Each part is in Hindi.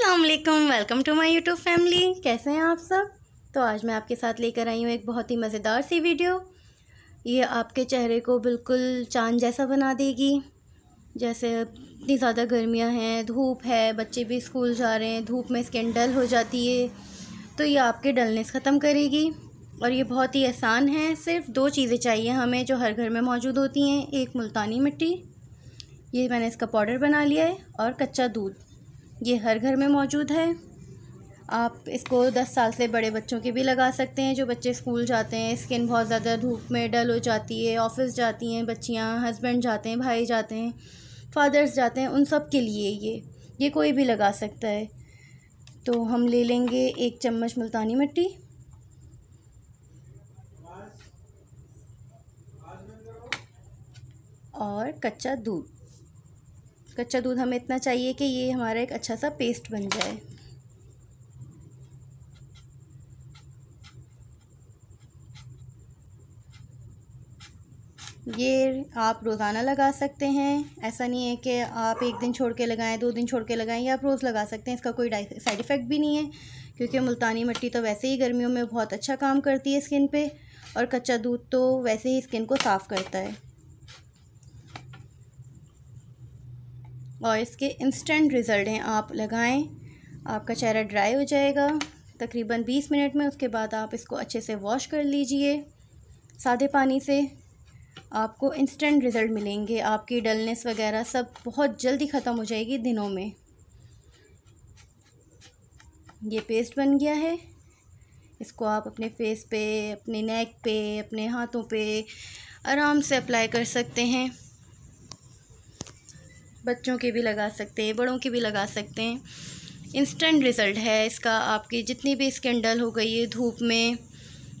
असलकम welcome to my YouTube family कैसे हैं आप सब तो आज मैं आपके साथ लेकर आई हूँ एक बहुत ही मज़ेदार सी वीडियो ये आपके चेहरे को बिल्कुल चांद जैसा बना देगी जैसे इतनी ज़्यादा गर्मियाँ हैं धूप है बच्चे भी स्कूल जा रहे हैं धूप में स्किन डल हो जाती है तो ये आपके डलनेस ख़त्म करेगी और ये बहुत ही आसान है सिर्फ दो चीज़ें चाहिए हमें जो हर घर में मौजूद होती हैं एक मुल्तानी मिट्टी ये मैंने इसका पाउडर बना लिया है और कच्चा दूध ये हर घर में मौजूद है आप इसको 10 साल से बड़े बच्चों के भी लगा सकते हैं जो बच्चे स्कूल जाते हैं स्किन बहुत ज़्यादा धूप में डल हो जाती है ऑफिस जाती हैं बच्चियाँ हस्बैंड जाते हैं भाई जाते हैं फादर्स जाते हैं उन सब के लिए ये ये कोई भी लगा सकता है तो हम ले लेंगे एक चम्मच मुल्तानी मिट्टी और कच्चा दूध कच्चा दूध हमें इतना चाहिए कि ये हमारा एक अच्छा सा पेस्ट बन जाए ये आप रोज़ाना लगा सकते हैं ऐसा नहीं है कि आप एक दिन छोड़ के लगाएं दो दिन छोड़ के लगाएं या आप रोज़ लगा सकते हैं इसका कोई साइड इफ़ेक्ट भी नहीं है क्योंकि मुल्तानी मिट्टी तो वैसे ही गर्मियों में बहुत अच्छा काम करती है स्किन पे और कच्चा दूध तो वैसे ही स्किन को साफ़ करता है और इसके इंस्टेंट रिज़ल्ट हैं आप लगाएं आपका चेहरा ड्राई हो जाएगा तकरीबन 20 मिनट में उसके बाद आप इसको अच्छे से वॉश कर लीजिए सादे पानी से आपको इंस्टेंट रिज़ल्ट मिलेंगे आपकी डलनेस वगैरह सब बहुत जल्दी ख़त्म हो जाएगी दिनों में ये पेस्ट बन गया है इसको आप अपने फेस पे अपने नेक पे अपने हाथों पे आराम से अप्लाई कर सकते हैं बच्चों के भी लगा सकते हैं बड़ों के भी लगा सकते हैं इंस्टेंट रिज़ल्ट है इसका आपकी जितनी भी स्किन डल हो गई है धूप में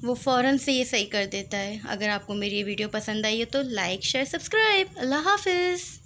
वो फ़ौर से ये सही कर देता है अगर आपको मेरी ये वीडियो पसंद आई है तो लाइक शेयर सब्सक्राइब अल्लाह हाफिज़